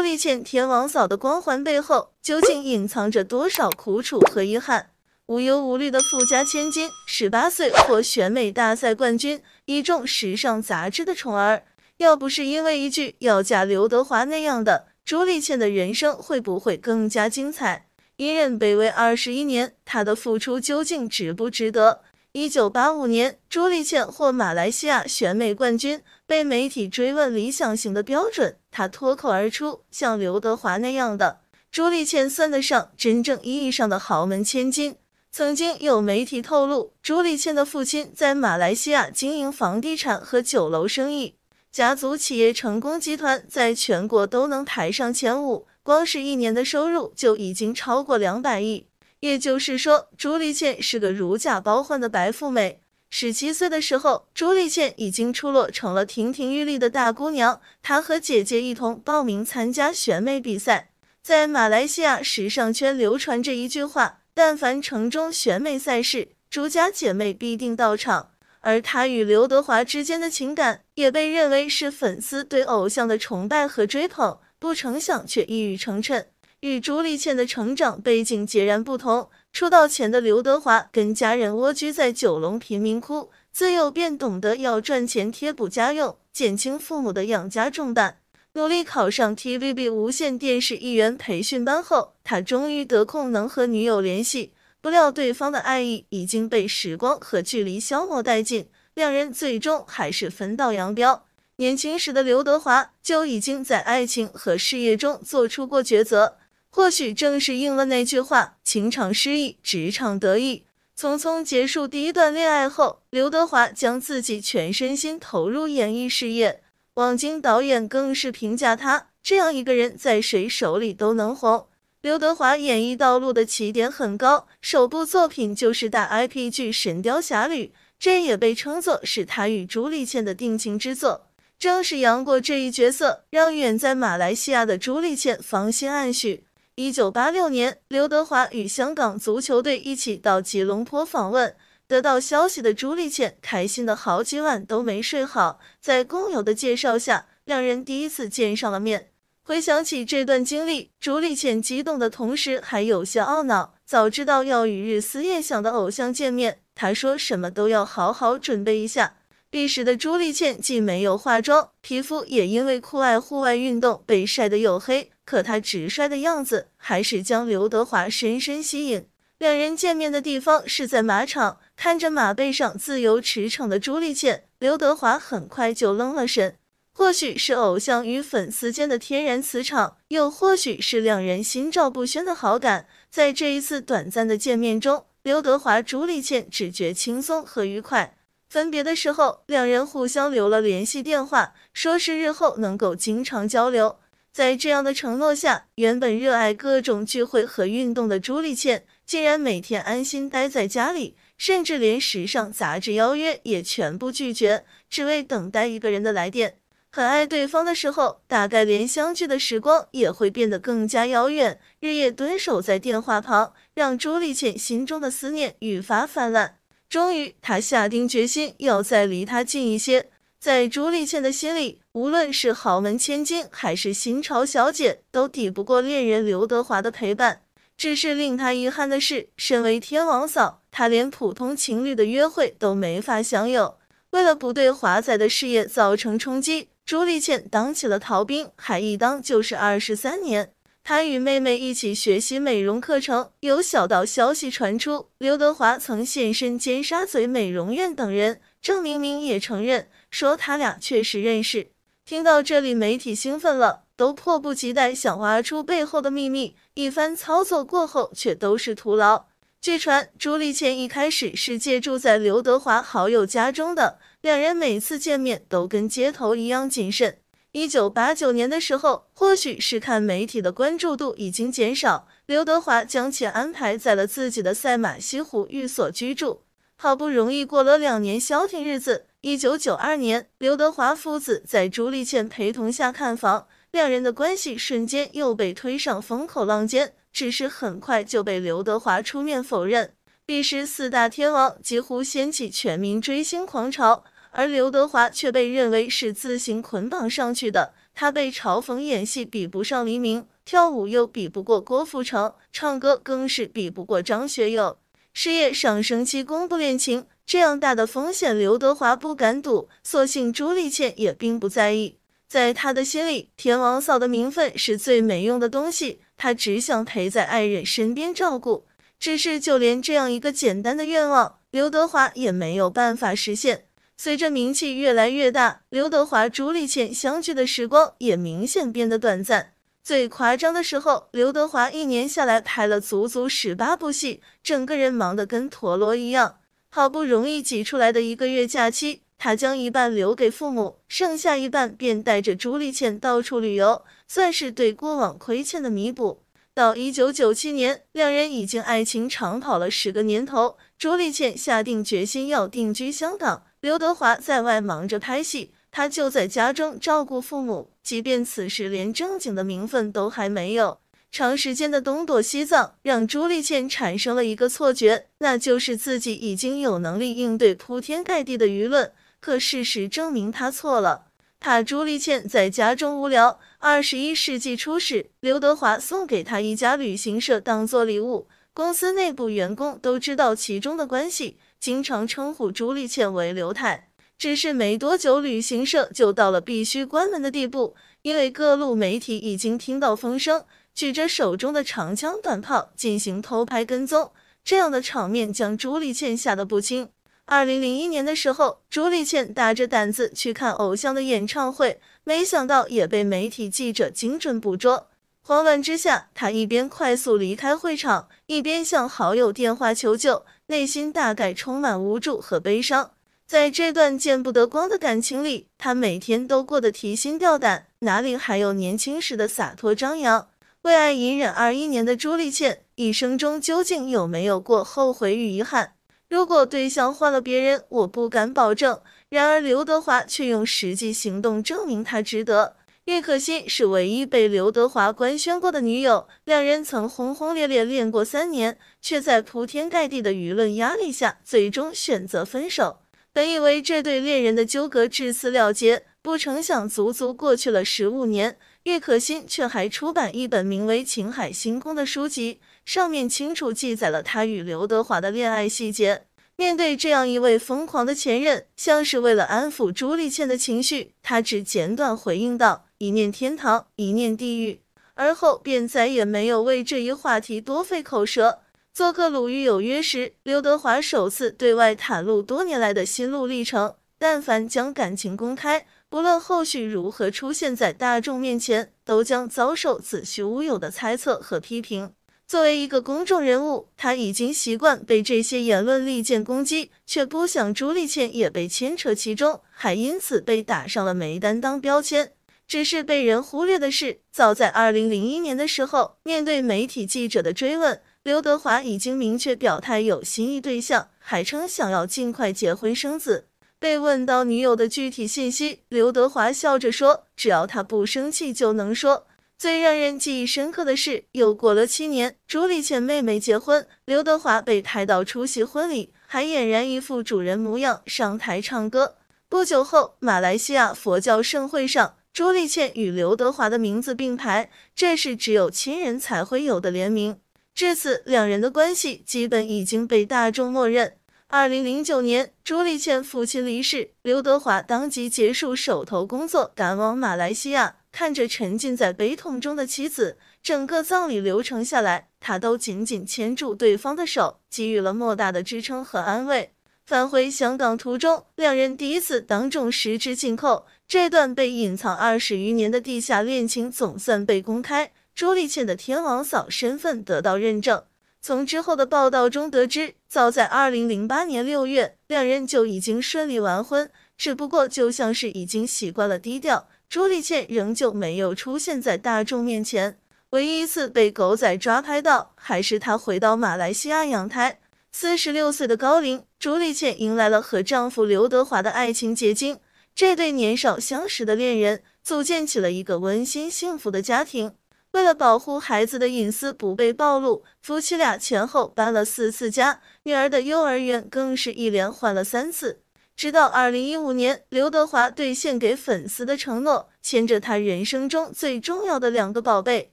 朱丽倩天王嫂的光环背后，究竟隐藏着多少苦楚和遗憾？无忧无虑的富家千金，十八岁获选美大赛冠军，一众时尚杂志的宠儿。要不是因为一句要嫁刘德华那样的，朱丽倩的人生会不会更加精彩？隐忍卑微二十一年，她的付出究竟值不值得？一九八五年，朱丽倩获马来西亚选美冠军，被媒体追问理想型的标准，她脱口而出：“像刘德华那样的。”朱丽倩算得上真正意义上的豪门千金。曾经有媒体透露，朱丽倩的父亲在马来西亚经营房地产和酒楼生意，家族企业成功集团在全国都能排上前五，光是一年的收入就已经超过两百亿。也就是说，朱丽倩是个如假包换的白富美。十七岁的时候，朱丽倩已经出落成了亭亭玉立的大姑娘。她和姐姐一同报名参加选美比赛，在马来西亚时尚圈流传着一句话：但凡城中选美赛事，朱家姐妹必定到场。而她与刘德华之间的情感，也被认为是粉丝对偶像的崇拜和追捧。不成想，却一语成谶。与朱丽倩的成长背景截然不同，出道前的刘德华跟家人蜗居在九龙贫民窟，自幼便懂得要赚钱贴补家用，减轻父母的养家重担。努力考上 TVB 无线电视艺员培训班后，他终于得空能和女友联系，不料对方的爱意已经被时光和距离消磨殆尽，两人最终还是分道扬镳。年轻时的刘德华就已经在爱情和事业中做出过抉择。或许正是应了那句话，情场失意，职场得意。匆匆结束第一段恋爱后，刘德华将自己全身心投入演艺事业。网经导演更是评价他，这样一个人在谁手里都能红。刘德华演艺道路的起点很高，首部作品就是大 IP 剧《神雕侠侣》，这也被称作是他与朱丽倩的定情之作。正是杨过这一角色，让远在马来西亚的朱丽倩芳心暗许。一九八六年，刘德华与香港足球队一起到吉隆坡访问。得到消息的朱丽倩开心的好几晚都没睡好。在工友的介绍下，两人第一次见上了面。回想起这段经历，朱丽倩激动的同时还有些懊恼。早知道要与日思夜想的偶像见面，她说什么都要好好准备一下。彼时的朱丽倩既没有化妆，皮肤也因为酷爱户外运动被晒得黝黑。可她直率的样子还是将刘德华深深吸引。两人见面的地方是在马场，看着马背上自由驰骋的朱丽倩，刘德华很快就愣了神。或许是偶像与粉丝间的天然磁场，又或许是两人心照不宣的好感，在这一次短暂的见面中，刘德华、朱丽倩只觉轻松和愉快。分别的时候，两人互相留了联系电话，说是日后能够经常交流。在这样的承诺下，原本热爱各种聚会和运动的朱丽倩，竟然每天安心待在家里，甚至连时尚杂志邀约也全部拒绝，只为等待一个人的来电。很爱对方的时候，大概连相聚的时光也会变得更加遥远。日夜蹲守在电话旁，让朱丽倩心中的思念愈发泛滥。终于，他下定决心要再离她近一些。在朱丽倩的心里，无论是豪门千金还是新潮小姐，都抵不过恋人刘德华的陪伴。只是令她遗憾的是，身为天王嫂，她连普通情侣的约会都没法享有。为了不对华仔的事业造成冲击，朱丽倩当起了逃兵，还一当就是二十三年。他与妹妹一起学习美容课程，有小道消息传出，刘德华曾现身尖沙咀美容院等人。郑明明也承认说他俩确实认识。听到这里，媒体兴奋了，都迫不及待想挖出背后的秘密。一番操作过后，却都是徒劳。据传，朱丽倩一开始是借住在刘德华好友家中的，两人每次见面都跟街头一样谨慎。一九八九年的时候，或许是看媒体的关注度已经减少，刘德华将其安排在了自己的赛马西湖寓所居住。好不容易过了两年消停日子，一九九二年，刘德华父子在朱丽倩陪同下看房，两人的关系瞬间又被推上风口浪尖。只是很快就被刘德华出面否认。彼时四大天王几乎掀起全民追星狂潮。而刘德华却被认为是自行捆绑上去的，他被嘲讽演戏比不上黎明，跳舞又比不过郭富城，唱歌更是比不过张学友。事业上升期公布恋情，这样大的风险，刘德华不敢赌。所幸朱丽倩也并不在意，在他的心里，天王嫂的名分是最没用的东西，他只想陪在爱人身边照顾。只是就连这样一个简单的愿望，刘德华也没有办法实现。随着名气越来越大，刘德华、朱丽倩相聚的时光也明显变得短暂。最夸张的时候，刘德华一年下来拍了足足十八部戏，整个人忙得跟陀螺一样。好不容易挤出来的一个月假期，他将一半留给父母，剩下一半便带着朱丽倩到处旅游，算是对过往亏欠的弥补。到一九九七年，两人已经爱情长跑了十个年头。朱丽倩下定决心要定居香港。刘德华在外忙着拍戏，他就在家中照顾父母。即便此时连正经的名分都还没有，长时间的东躲西藏让朱丽倩产生了一个错觉，那就是自己已经有能力应对铺天盖地的舆论。可事实证明他错了。他朱丽倩在家中无聊，二十一世纪初始，刘德华送给她一家旅行社当做礼物。公司内部员工都知道其中的关系，经常称呼朱丽倩为刘太。只是没多久，旅行社就到了必须关门的地步，因为各路媒体已经听到风声，举着手中的长枪短炮进行偷拍跟踪，这样的场面将朱丽倩吓得不轻。二零零一年的时候，朱丽倩打着胆子去看偶像的演唱会，没想到也被媒体记者精准捕捉。慌乱之下，他一边快速离开会场，一边向好友电话求救，内心大概充满无助和悲伤。在这段见不得光的感情里，他每天都过得提心吊胆，哪里还有年轻时的洒脱张扬？为爱隐忍二一年的朱丽倩，一生中究竟有没有过后悔与遗憾？如果对象换了别人，我不敢保证。然而刘德华却用实际行动证明他值得。叶可欣是唯一被刘德华官宣过的女友，两人曾轰轰烈烈恋过三年，却在铺天盖地的舆论压力下，最终选择分手。本以为这对恋人的纠葛至此了结，不成想足足过去了十五年，叶可欣却还出版一本名为《情海星空》的书籍，上面清楚记载了她与刘德华的恋爱细节。面对这样一位疯狂的前任，像是为了安抚朱丽倩的情绪，她只简短回应道。一念天堂，一念地狱，而后便再也没有为这一话题多费口舌。做客鲁豫有约时，刘德华首次对外袒露多年来的心路历程。但凡将感情公开，不论后续如何出现在大众面前，都将遭受子虚乌有的猜测和批评。作为一个公众人物，他已经习惯被这些言论、利剑攻击，却不想朱丽倩也被牵扯其中，还因此被打上了没担当标签。只是被人忽略的是，早在二零零一年的时候，面对媒体记者的追问，刘德华已经明确表态有心仪对象，还称想要尽快结婚生子。被问到女友的具体信息，刘德华笑着说：“只要她不生气就能说。”最让人记忆深刻的是，又过了七年，朱丽倩妹妹结婚，刘德华被抬到出席婚礼，还俨然一副主人模样上台唱歌。不久后，马来西亚佛教盛会上。朱丽倩与刘德华的名字并排，这是只有亲人才会有的联名。至此，两人的关系基本已经被大众默认。二零零九年，朱丽倩父亲离世，刘德华当即结束手头工作，赶往马来西亚。看着沉浸在悲痛中的妻子，整个葬礼流程下来，他都紧紧牵住对方的手，给予了莫大的支撑和安慰。返回香港途中，两人第一次当众十指紧扣。这段被隐藏二十余年的地下恋情总算被公开，朱丽倩的天王嫂身份得到认证。从之后的报道中得知，早在二零零八年六月，两人就已经顺利完婚。只不过，就像是已经习惯了低调，朱丽倩仍旧没有出现在大众面前。唯一一次被狗仔抓拍到，还是她回到马来西亚养胎。四十六岁的高龄，朱丽倩迎来了和丈夫刘德华的爱情结晶。这对年少相识的恋人组建起了一个温馨幸福的家庭。为了保护孩子的隐私不被暴露，夫妻俩前后搬了四次家，女儿的幼儿园更是一连换了三次。直到二零一五年，刘德华兑现给粉丝的承诺，牵着他人生中最重要的两个宝贝，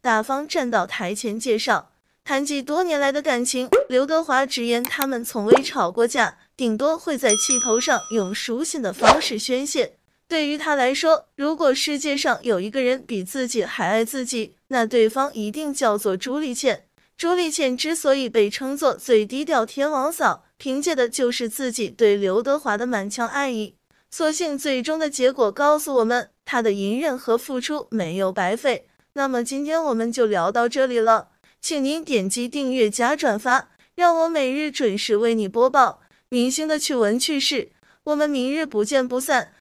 大方站到台前介绍，谈及多年来的感情，刘德华直言他们从未吵过架。顶多会在气头上用书信的方式宣泄。对于他来说，如果世界上有一个人比自己还爱自己，那对方一定叫做朱丽倩。朱丽倩之所以被称作最低调天王嫂，凭借的就是自己对刘德华的满腔爱意。所幸最终的结果告诉我们，他的隐忍和付出没有白费。那么今天我们就聊到这里了，请您点击订阅加转发，让我每日准时为你播报。明星的趣闻趣事，我们明日不见不散。